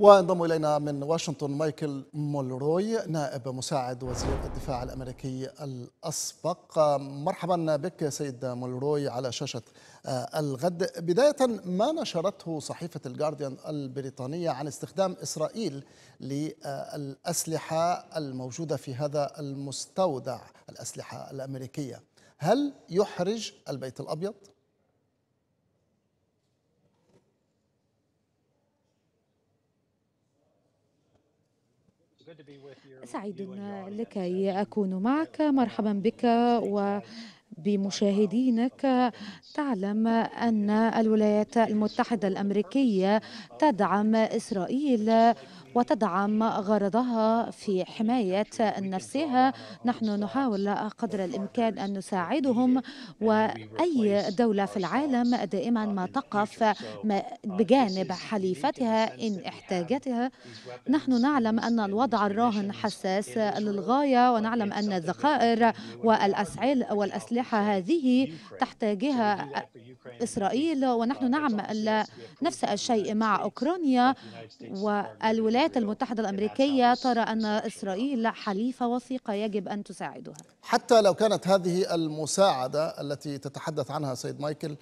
وانضم الينا من واشنطن مايكل مولروي نائب مساعد وزير الدفاع الامريكي الاسبق مرحبا بك سيد مولروي على شاشه آه، الغد بدايه ما نشرته صحيفه الجارديان البريطانيه عن استخدام اسرائيل للاسلحه الموجوده في هذا المستودع الاسلحه الامريكيه هل يحرج البيت الابيض سعيد لكي أكون معك مرحبا بك و بمشاهدينك تعلم أن الولايات المتحدة الأمريكية تدعم إسرائيل وتدعم غرضها في حماية نفسها نحن نحاول قدر الإمكان أن نساعدهم وأي دولة في العالم دائما ما تقف بجانب حليفتها إن احتاجتها نحن نعلم أن الوضع الراهن حساس للغاية ونعلم أن الذخائر والأسعيل والأسلحة هذه تحتاجها إسرائيل ونحن نعمل نفس الشيء مع أوكرانيا والولايات الولايات المتحدة الأمريكية ترى أن إسرائيل حليفة وثيقة يجب أن تساعدها حتى لو كانت هذه المساعدة التي تتحدث عنها سيد مايكل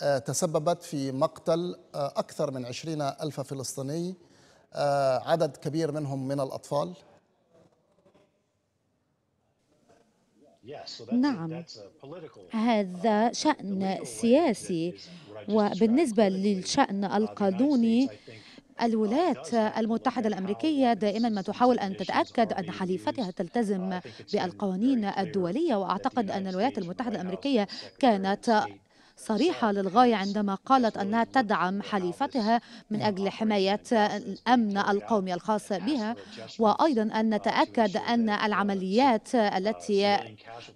آه، تسببت في مقتل آه، أكثر من عشرين ألف فلسطيني آه، عدد كبير منهم من الأطفال نعم هذا شأن سياسي وبالنسبة للشأن القانوني الولايات المتحدة الأمريكية دائما ما تحاول أن تتأكد أن حليفتها تلتزم بالقوانين الدولية وأعتقد أن الولايات المتحدة الأمريكية كانت صريحة للغاية عندما قالت أنها تدعم حليفتها من أجل حماية الأمن القومي الخاص بها وأيضا أن نتأكد أن العمليات التي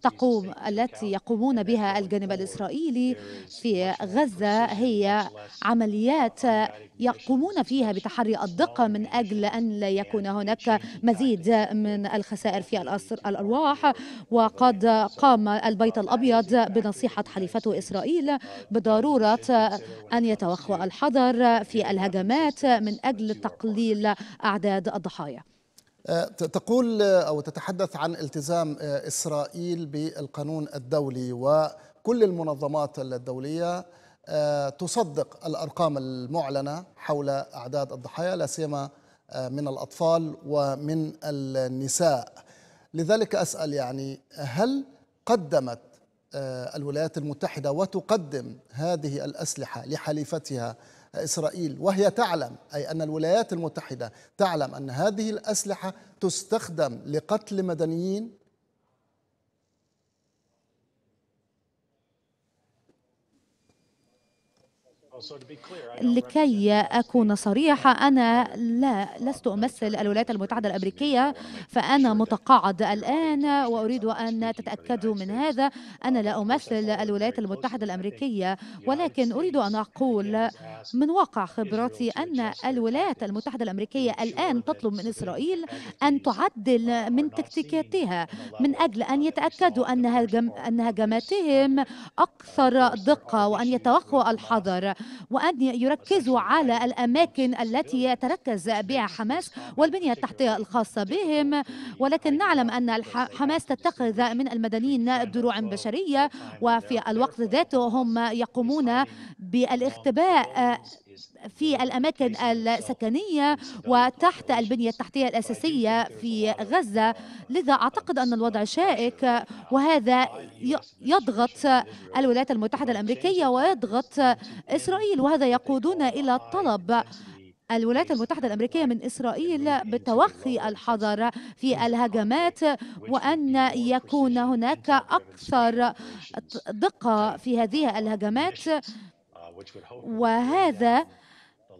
تقوم التي يقومون بها الجانب الإسرائيلي في غزة هي عمليات يقومون فيها بتحري الدقة من أجل أن لا يكون هناك مزيد من الخسائر في الأرواح وقد قام البيت الأبيض بنصيحة حليفته إسرائيل بضرورة أن يتوخى الحذر في الهجمات من أجل تقليل أعداد الضحايا أه، تقول أه، أو تتحدث عن التزام أه، إسرائيل بالقانون الدولي وكل المنظمات الدولية تصدق الأرقام المعلنة حول أعداد الضحايا لا سيما من الأطفال ومن النساء لذلك أسأل يعني هل قدمت آه، الولايات المتحدة وتقدم هذه الأسلحة لحليفتها إسرائيل وهي تعلم أي أن الولايات المتحدة تعلم أن هذه الأسلحة تستخدم لقتل مدنيين لكي أكون صريحة أنا لا لست أمثل الولايات المتحدة الأمريكية فأنا متقاعد الآن وأريد أن تتأكدوا من هذا أنا لا أمثل الولايات المتحدة الأمريكية ولكن أريد أن أقول من واقع خبراتي أن الولايات المتحدة الأمريكية الآن تطلب من إسرائيل أن تعدل من تكتيكاتها من أجل أن يتأكدوا أن أن هجماتهم أكثر دقة وأن يتوقعوا الحذر وأن يركزوا على الأماكن التي يتركز بها حماس والبنية التحتية الخاصة بهم ولكن نعلم أن حماس تتخذ من المدنيين دروع بشرية وفي الوقت ذاته هم يقومون بالاختباء في الأماكن السكنية وتحت البنية التحتية الأساسية في غزة لذا أعتقد أن الوضع شائك وهذا يضغط الولايات المتحدة الأمريكية ويضغط إسرائيل وهذا يقودنا إلى طلب الولايات المتحدة الأمريكية من إسرائيل بتوخي الحذر في الهجمات وأن يكون هناك أكثر دقة في هذه الهجمات وهذا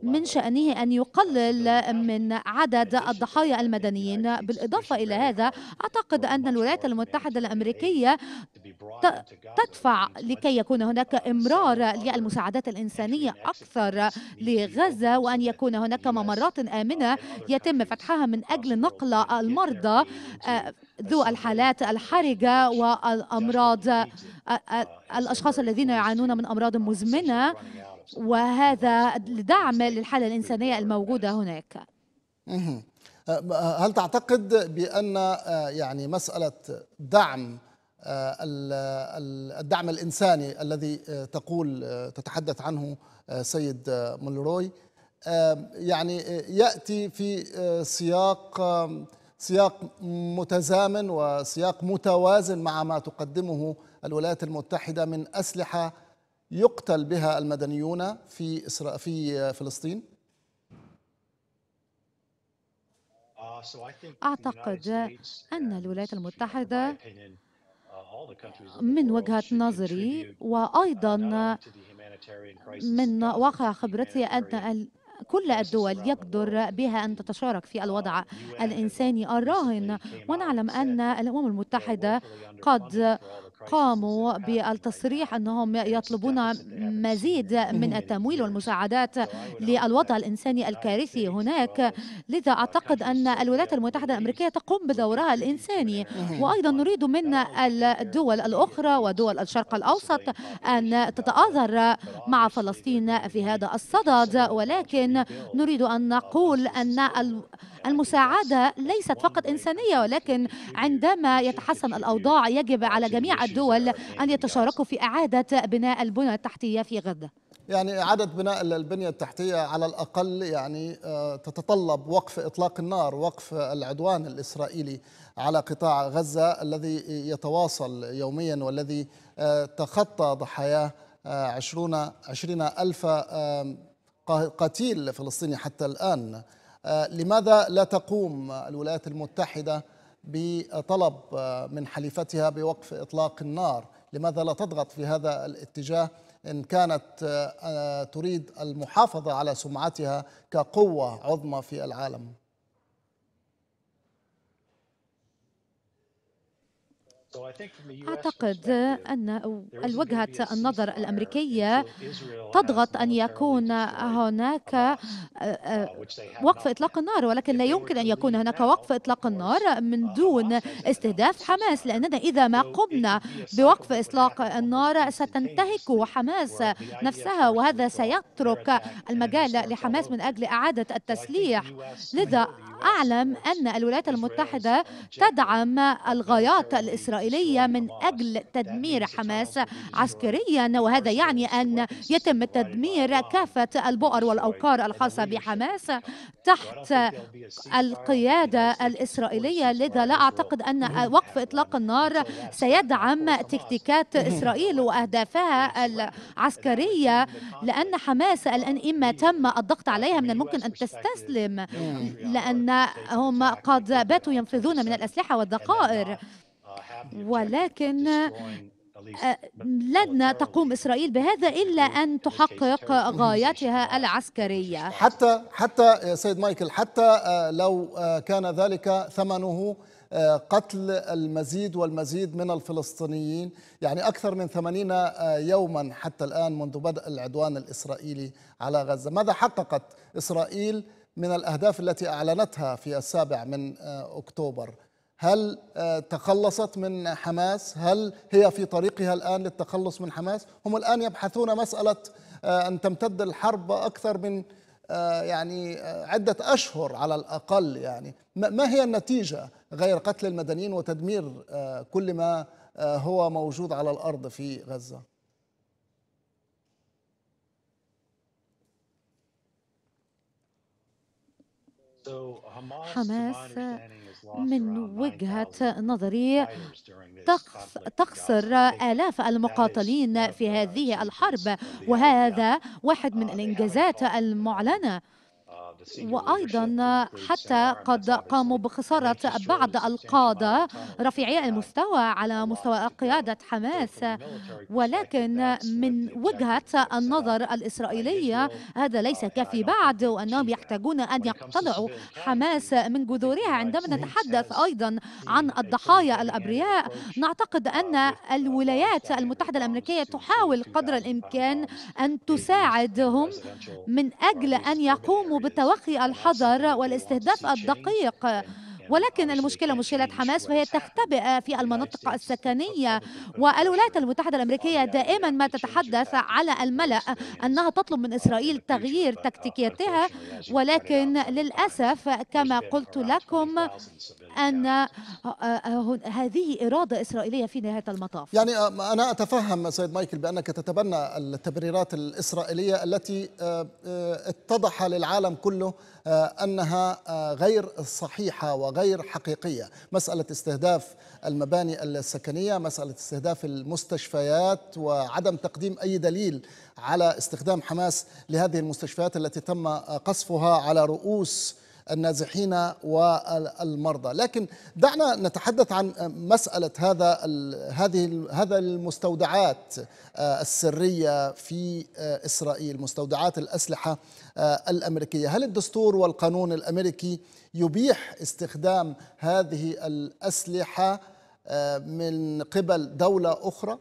من شأنه أن يقلل من عدد الضحايا المدنيين بالإضافة إلى هذا أعتقد أن الولايات المتحدة الأمريكية تدفع لكي يكون هناك إمرار للمساعدات الإنسانية أكثر لغزة وأن يكون هناك ممرات آمنة يتم فتحها من أجل نقل المرضى آه، ذو الحالات الحرجة والأمراض آه، آه، uh, الأشخاص الذين يعانون من أمراض مزمنة وهذا الدعم للحالة الإنسانية الموجودة هناك أه، أه، هل تعتقد بأن أه، يعني مسألة دعم الدعم الإنساني الذي تقول تتحدث عنه سيد مولروي يعني يأتي في سياق سياق متزامن وسياق متوازن مع ما تقدمه الولايات المتحدة من أسلحة يقتل بها المدنيون في في فلسطين؟ أعتقد أن الولايات المتحدة من وجهة نظري وأيضا من واقع خبرتي أن كل الدول يقدر بها أن تتشارك في الوضع الإنساني الراهن ونعلم أن الأمم المتحدة قد قاموا بالتصريح أنهم يطلبون مزيد من hmm. التمويل والمساعدات للوضع الإنساني الكارثي هناك لذا أعتقد أن الولايات المتحدة الأمريكية تقوم بدورها الإنساني وأيضا نريد من الدول الأخرى ودول الشرق الأوسط أن تتآزر مع فلسطين في هذا الصدد ولكن نريد أن نقول أن المساعدة ليست فقط إنسانية ولكن عندما يتحسن الأوضاع يجب على جميع الدول أن يتشاركوا في إعادة بناء البنى التحتية في غزة يعني إعادة بناء البنية التحتية على الأقل يعني آه، تتطلب وقف إطلاق النار وقف العدوان الإسرائيلي على قطاع غزة الذي يتواصل يوميا والذي آه، تخطى ضحاياه آه، عشرون, عشرين ألف قتيل فلسطيني حتى الآن آه، لماذا لا تقوم الولايات المتحدة بطلب آه، من حليفتها بوقف إطلاق النار لماذا لا تضغط في هذا الاتجاه إن كانت آه، تريد المحافظة على سمعتها كقوة عظمى في العالم أعتقد أن وجهة النظر الأمريكية تضغط أن يكون هناك وقف إطلاق النار ولكن لا يمكن أن يكون هناك وقف إطلاق النار من uh, دون استهداف حماس لأننا إذا ما قمنا بوقف إطلاق النار ستنتهك حماس نفسها وهذا سيترك المجال لحماس من أجل إعادة التسليح لذا أعلم أن الولايات المتحدة تدعم الغايات الإسرائيلية من أجل تدمير حماس عسكريا وهذا يعني أن يتم تدمير كافة البؤر والأوقار الخاصة بحماس تحت القيادة الإسرائيلية لذا لا أعتقد أن وقف إطلاق النار سيدعم تكتيكات إسرائيل وأهدافها العسكرية لأن حماس الآن إما تم الضغط عليها من الممكن أن تستسلم لأن أنهم قد باتوا ينفذون من الأسلحة والدقائر ولكن آه، لن تقوم إسرائيل بهذا إلا أن تحقق غايتها العسكرية حتى حتى آه، سيد مايكل حتى آه، لو كان ذلك ثمنه قتل المزيد والمزيد من الفلسطينيين يعني أكثر من ثمانين يوما حتى الآن منذ بدء العدوان الإسرائيلي على غزة ماذا حققت إسرائيل من الأهداف التي أعلنتها في السابع من آه، أكتوبر هل آه، تخلصت من حماس؟ هل هي في طريقها الآن للتخلص من حماس؟ هم الآن يبحثون مسألة آه، أن تمتد الحرب أكثر من يعني عدة أشهر على الأقل يعني ما هي النتيجة غير قتل المدنيين وتدمير كل ما هو موجود على الأرض في غزة؟ حماس من وجهة نظري تخسر آلاف المقاتلين في هذه الحرب وهذا واحد من uh, الإنجازات المعلنة وأيضا حتى قد قاموا بخسارة بعض القادة رفيعي المستوى على مستوى قيادة حماس ولكن من وجهة النظر الإسرائيلية هذا ليس كافي بعد وأنهم يحتاجون أن يقتلعوا حماس من جذورها عندما نتحدث أيضا عن الضحايا الأبرياء نعتقد أن الولايات المتحدة الأمريكية تحاول قدر الإمكان أن تساعدهم من أجل أن يقوموا بتوقيع وقي الحذر والاستهداف الدقيق يعني ولكن المشكلة مشكلة حماس فهي يعني. تختبئ في المناطق السكنية والولايات المتحدة الأمريكية يعني دائما ما تتحدث على الملأ أنها تطلب من آه، إسرائيل تغيير تكتيكيتها ولكن للأسف كما قلت لكم أن آه، آه، هذه إرادة إسرائيلية في نهاية المطاف يعني أنا أتفهم سيد مايكل بأنك تتبنى التبريرات الإسرائيلية التي اتضح للعالم كله أنها غير صحيحة وغير غير حقيقية مسألة استهداف المباني السكنية مسألة استهداف المستشفيات وعدم تقديم أي دليل على استخدام حماس لهذه المستشفيات التي تم قصفها على رؤوس النازحين والمرضى لكن دعنا نتحدث عن مسألة هذا هذه هذا المستودعات آه، السرية في آه، إسرائيل مستودعات الأسلحة آه، الأمريكية هل الدستور والقانون الأمريكي يبيح استخدام هذه الأسلحة من قبل دولة أخرى؟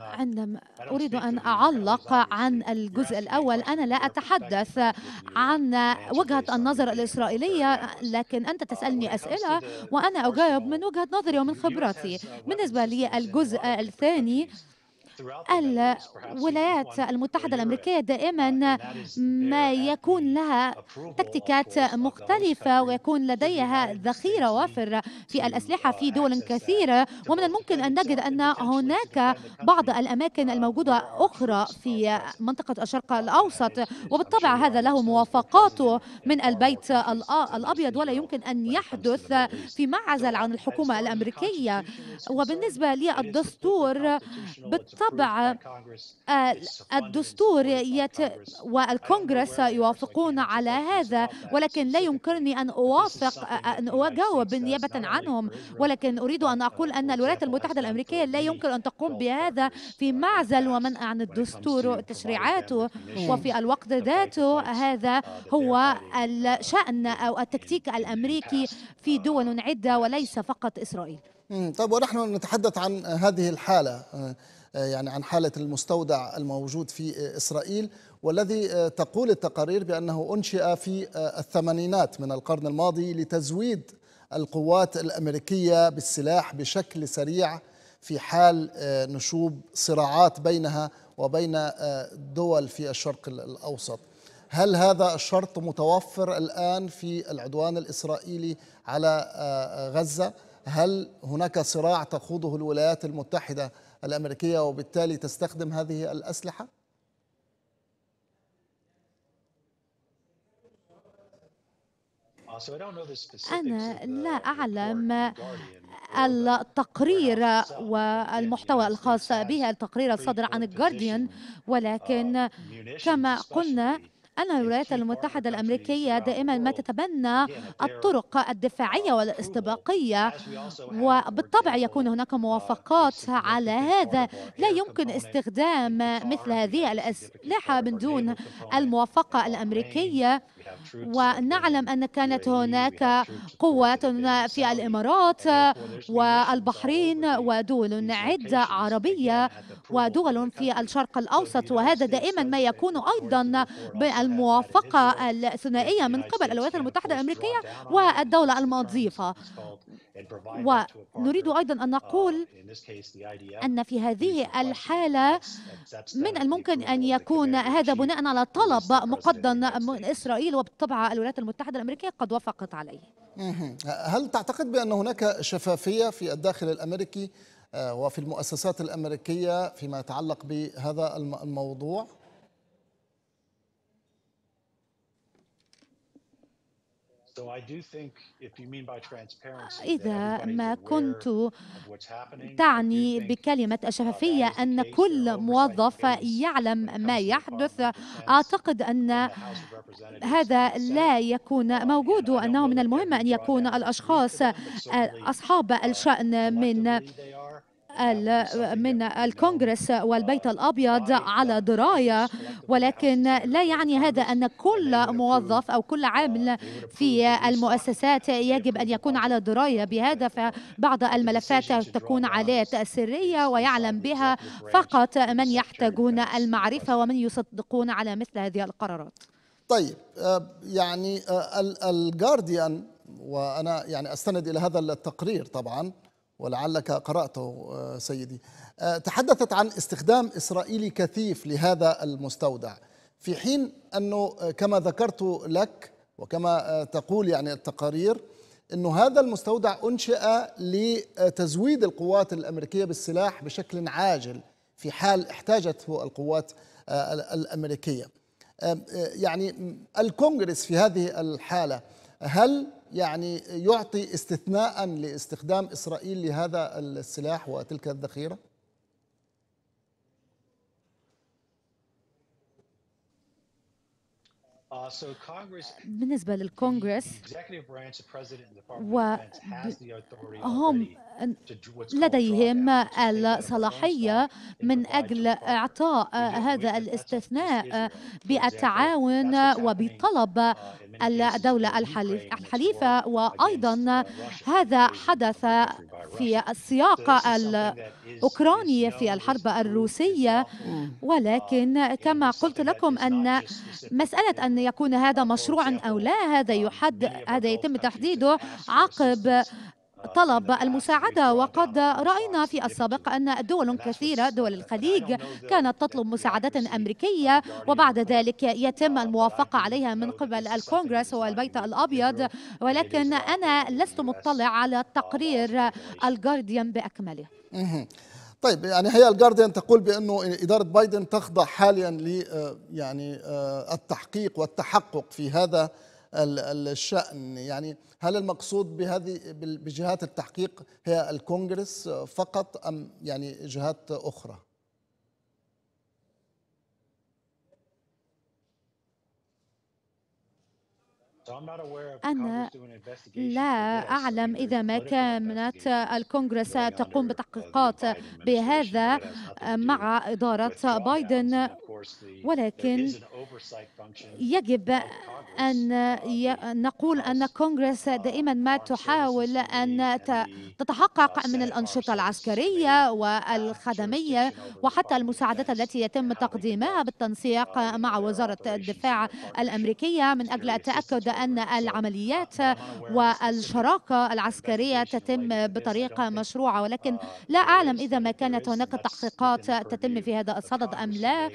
عندما أريد أن أعلق عن الجزء الأول أنا لا أتحدث عن وجهة النظر الإسرائيلية لكن أنت uh, تسألني أسئلة وأنا أجاوب من وجهة نظري ومن خبرتي بالنسبة لي الجزء الثاني الولايات المتحدة الأمريكية دائما ما يكون لها تكتيكات مختلفة ويكون لديها ذخيرة وافرة في الأسلحة في uh, دول كثيرة ومن الممكن أن نجد أن هناك uh, بعض الأماكن الموجودة أخرى في منطقة الشرق الأوسط وبالطبع هذا له موافقاته من البيت الأبيض ولا يمكن أن يحدث في معزل عن الحكومة الأمريكية وبالنسبة للدستور بالطبع بالطبع آه، الدستور يت... والكونغرس يوافقون على هذا ولكن لا يمكنني أن أوافق أن أجاوب نيابة عنهم ولكن أريد أن أقول أن الولايات المتحدة الأمريكية لا يمكن أن تقوم بهذا في معزل ومنع عن الدستور وتشريعاته وفي الوقت ذاته هذا هو الشأن أو التكتيك الأمريكي في دول عدة وليس فقط إسرائيل طيب ونحن نتحدث عن هذه الحالة آه، يعني عن حالة المستودع الموجود في آه، إسرائيل والذي آه، تقول التقارير بأنه أنشئ في الثمانينات من القرن الماضي لتزويد القوات الأمريكية بالسلاح بشكل سريع في حال نشوب صراعات بينها وبين دول في الشرق الأوسط هل هذا الشرط متوفر الآن في العدوان الإسرائيلي على غزة؟ هل هناك صراع تخوضه الولايات المتحدة الأمريكية وبالتالي تستخدم هذه الأسلحة؟ أنا لا أعلم التقرير والمحتوى الخاص به التقرير الصادر عن الجارديان ولكن كما قلنا أن الولايات المتحدة الأمريكية دائما ما تتبنى الطرق الدفاعية والاستباقية وبالطبع يكون هناك موافقات على هذا لا يمكن استخدام مثل هذه الأسلحة من دون الموافقة الأمريكية ونعلم أن كانت هناك قوات في الإمارات والبحرين ودول عدة عربية ودول في الشرق الأوسط وهذا دائما ما يكون أيضا بالموافقة الثنائية من قبل الولايات المتحدة الأمريكية والدولة المضيفة ونريد أيضا أن نقول uh, أن في هذه الحالة من الممكن أن يكون هذا بناء على طلب مقدم من إسرائيل وبالطبع الولايات المتحدة الأمريكية قد وافقت عليه هل تعتقد بأن هناك شفافية في الداخل الأمريكي آه، وفي المؤسسات الأمريكية فيما يتعلق بهذا الموضوع؟ إذا ما كنت تعني بكلمة uh, الشفافية أن كل موظف يعلم ما يحدث أعتقد أن هذا لا يكون uh, موجود وأنه من المهم أن يكون الأشخاص أصحاب uh, الشأن من من الكونغرس والبيت الأبيض على دراية ولكن لا يعني هذا أن كل موظف أو كل عامل في المؤسسات يجب أن يكون على دراية بهذا فبعض الملفات تكون علات سرية ويعلم بها فقط من يحتاجون المعرفة ومن يصدقون على مثل هذه القرارات طيب آه، يعني آه، الجارديان وانا يعني استند الى هذا التقرير طبعا ولعلك قرأته آه، سيدي آه، تحدثت عن استخدام إسرائيلي كثيف لهذا المستودع في حين أنه آه، كما ذكرت لك وكما تقول يعني التقارير أنه هذا المستودع أنشئ لتزويد القوات الأمريكية بالسلاح بشكل عاجل في حال احتاجته القوات الأمريكية يعني الكونغرس في هذه الحالة هل يعني يعطي استثناء لاستخدام إسرائيل لهذا السلاح وتلك الذخيرة؟ uh, بالنسبة للكونغرس وهم لديهم الصلاحية من أجل إعطاء هذا الاستثناء آه، بالتعاون وبطلب uh, الدولة الحليفة وأيضا uh, هذا حدث في السياق الأوكراني في الحرب الروسية mm. ولكن uh, كما قلت لكم أن مسألة أن يكون هذا مشروعا أو لا هذا يحد هذا يتم تحديده عقب طلب المساعدة وقد رأينا في السابق أن دول كثيرة دول الخليج كانت تطلب مساعدة أمريكية وبعد ذلك يتم الموافقة عليها من قبل الكونغرس والبيت الأبيض ولكن أنا لست مطلع على تقرير الجارديان بأكمله طيب يعني هي الجارديان تقول بانه اداره بايدن تخضع حاليا ل آه، يعني آه، التحقيق والتحقق في هذا الشأن يعني هل المقصود بهذه بجهات التحقيق هي الكونغرس فقط أم يعني جهات أخرى؟ أنا لا أعلم إذا ما كانت الكونغرس تقوم uh, بتحقيقات بهذا آه، مع إدارة بايدن ولكن يجب أن uh, نقول أن الكونغرس uh, دائما ما تحاول أن تتحقق من الأنشطة العسكرية والخدمية وحتى المساعدات التي يتم تقديمها بالتنسيق مع وزارة الدفاع الأمريكية من أجل التأكد أن العمليات والشراكة العسكرية تتم بطريقة مشروعة ولكن لا أعلم إذا ما كانت هناك تحقيقات تتم في هذا الصدد أم لا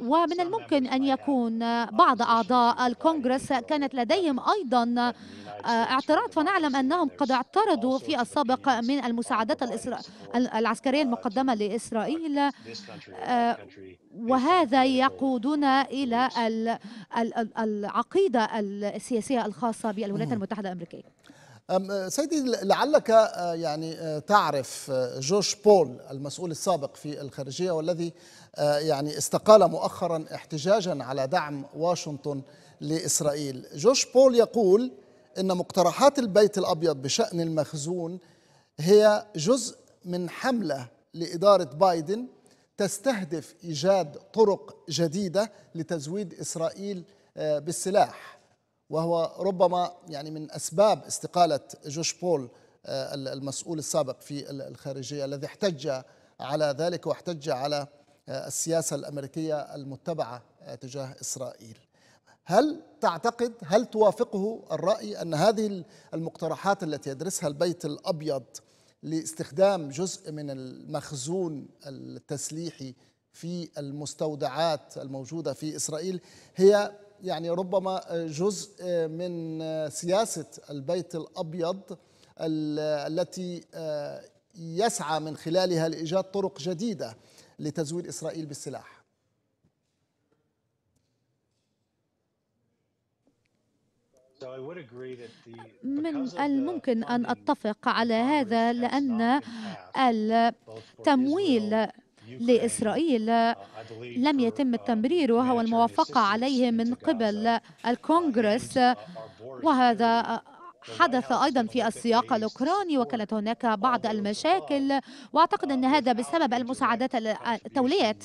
ومن الممكن أن يكون بعض أعضاء الكونغرس كانت لديهم أيضا آه، اعتراض فنعلم أنهم قد اعترضوا في السابق من المساعدات الإسرا... العسكرية المقدمة لإسرائيل آه، وهذا يقودنا إلى العقيدة السياسية الخاصة بالولايات المتحدة الأمريكية سيدي لعلك آه، يعني تعرف جوش بول المسؤول السابق في الخارجية والذي آه، يعني استقال مؤخرا احتجاجا على دعم واشنطن لاسرائيل. جوش بول يقول ان مقترحات البيت الابيض بشان المخزون هي جزء من حمله لاداره بايدن تستهدف ايجاد طرق جديده لتزويد اسرائيل آه، بالسلاح وهو ربما يعني من اسباب استقاله جوش بول آه، المسؤول السابق في الخارجيه الذي احتج على ذلك واحتج على السياسة الأمريكية المتبعة تجاه إسرائيل هل تعتقد هل توافقه الرأي أن هذه المقترحات التي يدرسها البيت الأبيض لاستخدام جزء من المخزون التسليحي في المستودعات الموجودة في إسرائيل هي يعني ربما جزء من سياسة البيت الأبيض التي آه، يسعى من خلالها لإيجاد طرق جديدة لتزويد إسرائيل بالسلاح من الممكن أن أتفق على هذا لأن التمويل لإسرائيل uh, لم uh, يتم uh, التمرير وهو الموافقة عليه من قبل الكونغرس وهذا حدث أيضا في السياق الأوكراني وكانت هناك بعض المشاكل وأعتقد أن هذا بسبب المساعدات تولية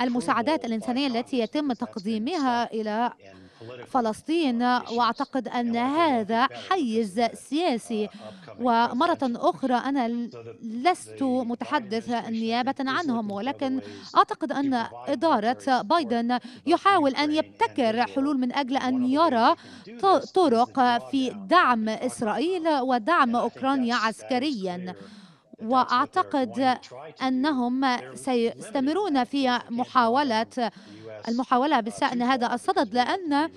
المساعدات الإنسانية التي يتم تقديمها إلى فلسطين واعتقد ان هذا حيز uh, سياسي uh, ومره اخرى انا لست متحدث نيابه عنهم ولكن اعتقد ان اداره بايدن يحاول ان يبتكر حلول من اجل ان يرى طرق في دعم اسرائيل ودعم اوكرانيا عسكريا وأعتقد أنهم سيستمرون في محاولة المحاولة بشأن هذا الصدد لأن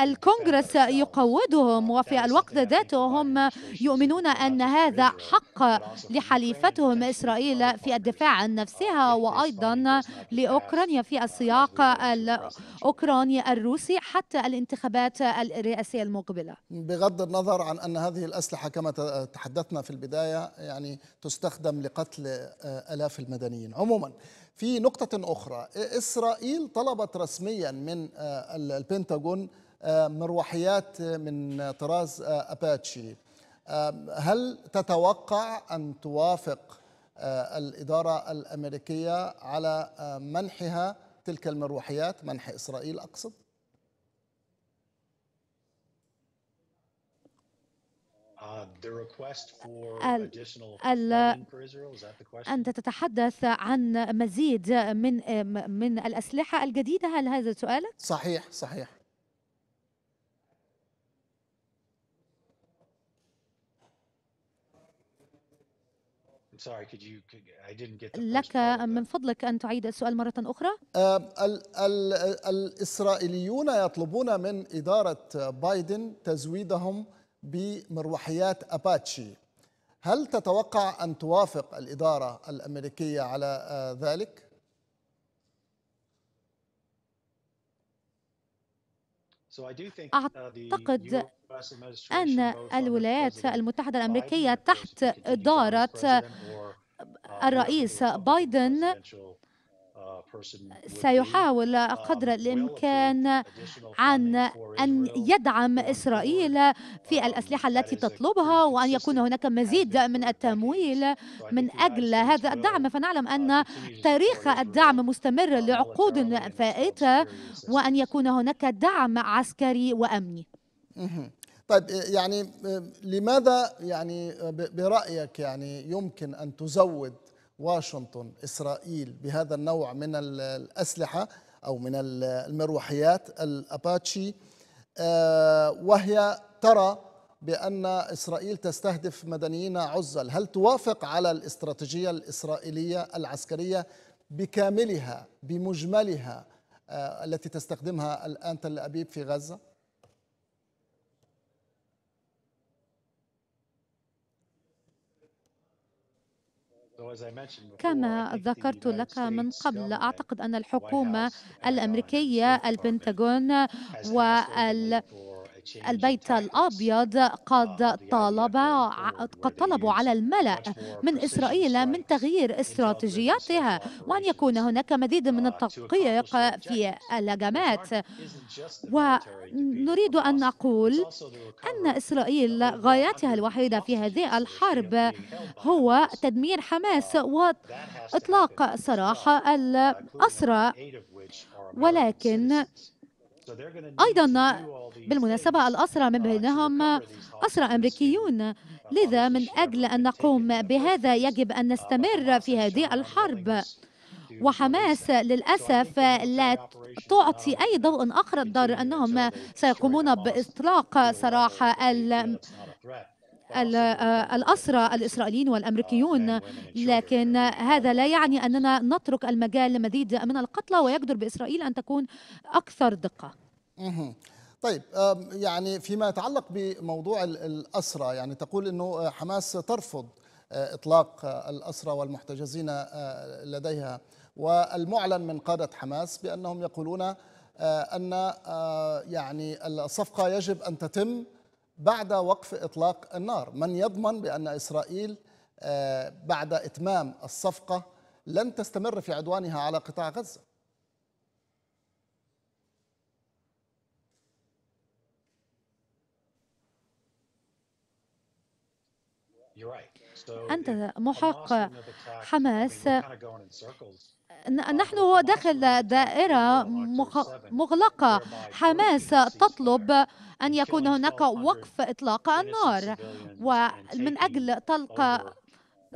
الكونغرس يقودهم وفي الوقت ذاته هم يؤمنون أن هذا حق لحليفتهم إسرائيل في الدفاع عن نفسها وأيضا لأوكرانيا في السياق الأوكراني الروسي حتى الانتخابات الرئاسية المقبلة بغض النظر عن أن هذه الأسلحة كما تحدثنا في البداية يعني تستخدم لقتل آه، آلاف المدنيين عموما في نقطة أخرى إسرائيل طلبت رسميا من آه، البنتاغون مروحيات من طراز أباتشي هل تتوقع أن توافق الإدارة الأمريكية على منحها تلك المروحيات منح إسرائيل أقصد؟ أنت تتحدث عن مزيد من من الأسلحة الجديدة هل هذا سؤالك؟ صحيح صحيح لك من فضلك أن تعيد السؤال مرة أخرى الـ الـ الإسرائيليون يطلبون من إدارة بايدن تزويدهم بمروحيات أباتشي هل تتوقع أن توافق الإدارة الأمريكية على آه، ذلك؟ Uh, أعتقد أن الولايات المتحدة الأمريكية تحت إدارة الرئيس بايدن سيحاول um, قدر الإمكان عن أن يدعم إسرائيل في um, الأسلحة التي تطلبها وأن يكون هناك مزيد من التمويل من أجل هذا uh, الدعم فنعلم uh, أن تاريخ الدعم مستمر لعقود فائتة وأن يكون هناك دعم عسكري وأمني طيب آه، يعني آه، لماذا يعني آه، برأيك يعني يمكن أن تزود واشنطن إسرائيل بهذا النوع من الأسلحة أو من المروحيات الأباتشي آه، وهي ترى بأن إسرائيل تستهدف مدنيين عزل هل توافق على الاستراتيجية الإسرائيلية العسكرية بكاملها بمجملها آه، التي تستخدمها الآن تل أبيب في غزة؟ كما ذكرت لك من قبل أعتقد أن الحكومة uh, الأمريكية البنتاغون وال البيت الأبيض قد آه، طالب آه، قد طلبوا على الملأ من إسرائيل من تغيير استراتيجياتها وأن يكون هناك مزيد من آه، التدقيق في الهجمات ونريد أن نقول أن إسرائيل غايتها الوحيدة في هذه الحرب هو تدمير حماس uh, وإطلاق سراح الأسرى ولكن أيضا بالمناسبة الأسرى من uh, بينهم أسرى أمريكيون uh, لذا من أجل أن نقوم بهذا يجب أن uh, نستمر في هذه الحرب وحماس للأسف لا تعطي أي ضوء آخر الدار أنهم سيقومون بإطلاق سراح آه، الأسرى الإسرائيليين والأمريكيون آه، لكن هذا لا يعني أننا نترك المجال لمزيد من القتلى ويقدر بإسرائيل أن تكون أكثر دقة طيب يعني فيما يتعلق بموضوع الأسرى يعني تقول أنه حماس ترفض آه، إطلاق الأسرى والمحتجزين لديها والمعلن من قادة حماس بأنهم يقولون أن يعني الصفقة يجب أن تتم بعد وقف إطلاق النار من يضمن بأن إسرائيل آه، بعد إتمام الصفقة لن تستمر في عدوانها على قطاع غزة أنت محق حماس نحن داخل دائرة مغلقة حماس تطلب أن يكون هناك وقف إطلاق النار ومن أجل طلق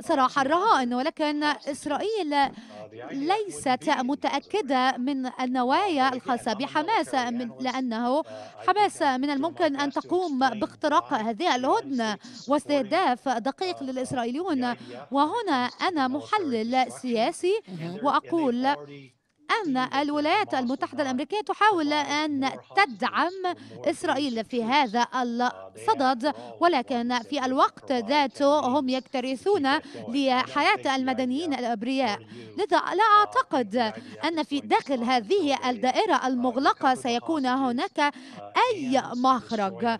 صراحة الرهائن ولكن إسرائيل ليست متأكدة من النوايا الخاصة بحماس من لأنه حماس من الممكن أن تقوم باختراق هذه الهدنة واستهداف دقيق للإسرائيليون وهنا أنا محلل سياسي وأقول أن الولايات المتحدة الأمريكية تحاول أن تدعم إسرائيل في هذا الصدد ولكن في الوقت ذاته هم يكترثون لحياة المدنيين الأبرياء لذا لا أعتقد أن في داخل هذه الدائرة المغلقة سيكون هناك أي مخرج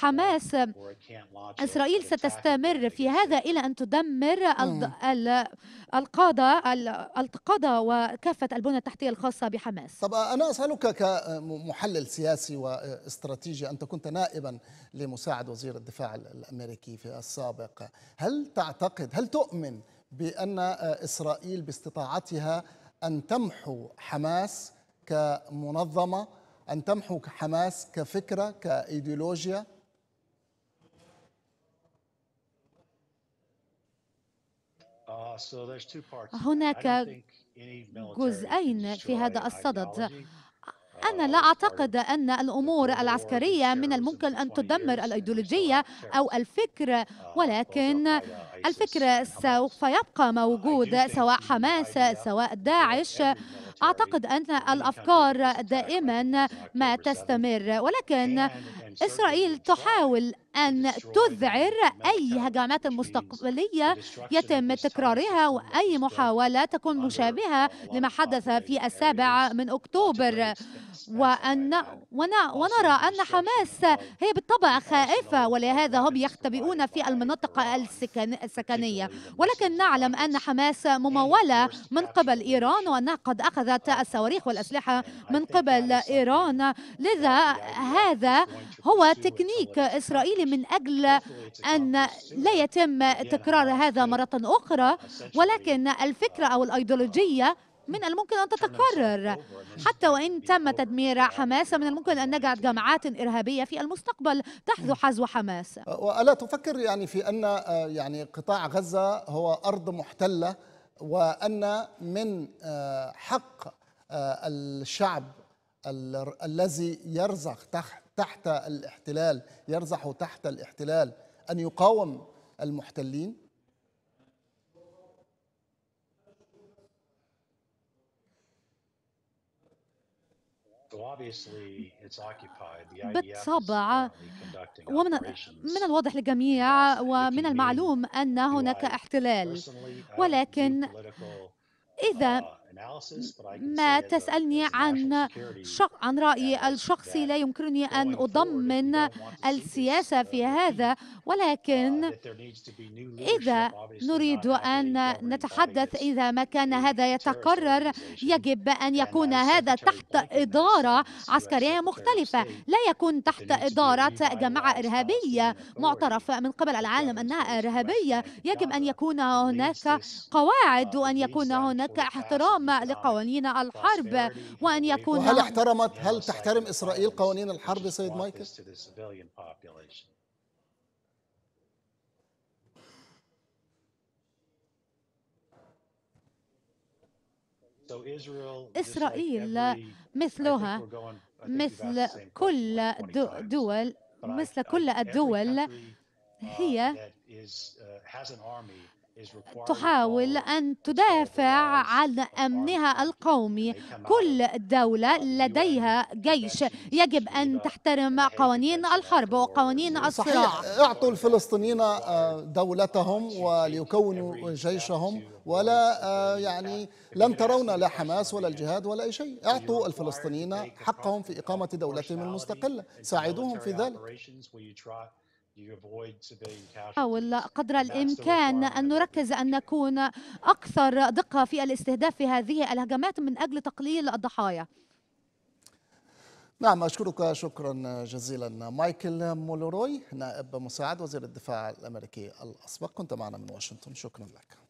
حماس إسرائيل ستستمر في هذا إلى أن تدمر القادة القادة وكافة البنى البنيه التحتية الخاصة بحماس طب آه، أنا أسألك كمحلل سياسي واستراتيجي أنت كنت نائبا لمساعد وزير الدفاع الأمريكي في السابق هل تعتقد هل تؤمن بأن آه، إسرائيل باستطاعتها أن تمحو حماس كمنظمة أن تمحو حماس كفكرة كإيديولوجيا Uh, هناك جزئين في هذا الصدد أنا uh, لا أعتقد أن الأمور العسكرية من الممكن أن تدمر الأيديولوجية أو الفكر uh, ولكن الفكر سوف يبقى موجود سواء حماس سواء داعش أعتقد أن الأفكار دائما ما تستمر ولكن إسرائيل تحاول أن تذعر أي هجمات مستقبلية يتم تكرارها وأي محاولة تكون مشابهة لما حدث في السابع من أكتوبر وأن ونرى أن حماس هي بالطبع خائفة ولهذا هم يختبئون في المناطق السكن السكنية ولكن نعلم أن حماس ممولة من قبل إيران وأنها قد أخذت اتخذت الصواريخ والأسلحة من قبل إيران لذا هذا هو تكنيك إسرائيلي من أجل أن لا يتم تكرار هذا مرة أخرى ولكن الفكرة أو الأيديولوجية من الممكن أن تتكرر حتى وإن تم تدمير حماس من الممكن أن نجعل جماعات إرهابية في المستقبل تحذو حذو حماس وألا تفكر يعني في أن آه، يعني قطاع غزة هو أرض محتلة وأن من آه، حق آه، الشعب الذي يرزح تحت الاحتلال يرزح تحت الاحتلال أن يقاوم المحتلين بالطبع ومن من الواضح للجميع ومن المعلوم أن هناك احتلال uh, ولكن إذا uh, ما تسألني عن شق... عن رأيي الشخصي لا يمكنني أن أضمن السياسة uh, في هذا ولكن uh, إذا نريد أن نتحدث إذا ما كان هذا يتكرر يجب أن يكون هذا تحت إدارة عسكرية مختلفة لا يكون تحت إدارة جماعة إرهابية معترف من قبل العالم أنها إرهابية يجب أن يكون هناك قواعد uh, وأن يكون هناك احترام احترام لقوانين الحرب وأن يكون وهل احترمت هل تحترم إسرائيل قوانين الحرب سيد مايكل؟ إسرائيل مثلها مثل كل دول مثل كل الدول هي أه، تحاول أن تدافع عن أمنها القومي كل دولة لديها جيش يجب أن تحترم قوانين الحرب وقوانين الصراع صحيح. أعطوا الفلسطينيين آه، دولتهم وليكونوا جيشهم ولا آه، يعني لن ترون لا حماس ولا الجهاد ولا أي شيء أعطوا الفلسطينيين حقهم في إقامة دولتهم المستقلة ساعدوهم في ذلك حاول قدر الإمكان أن نركز أن نكون أكثر دقة في الاستهداف في هذه الهجمات من أجل تقليل الضحايا نعم أشكرك شكرا جزيلا مايكل مولوروي نائب مساعد وزير الدفاع الأمريكي الأسبق كنت معنا من واشنطن شكرا لك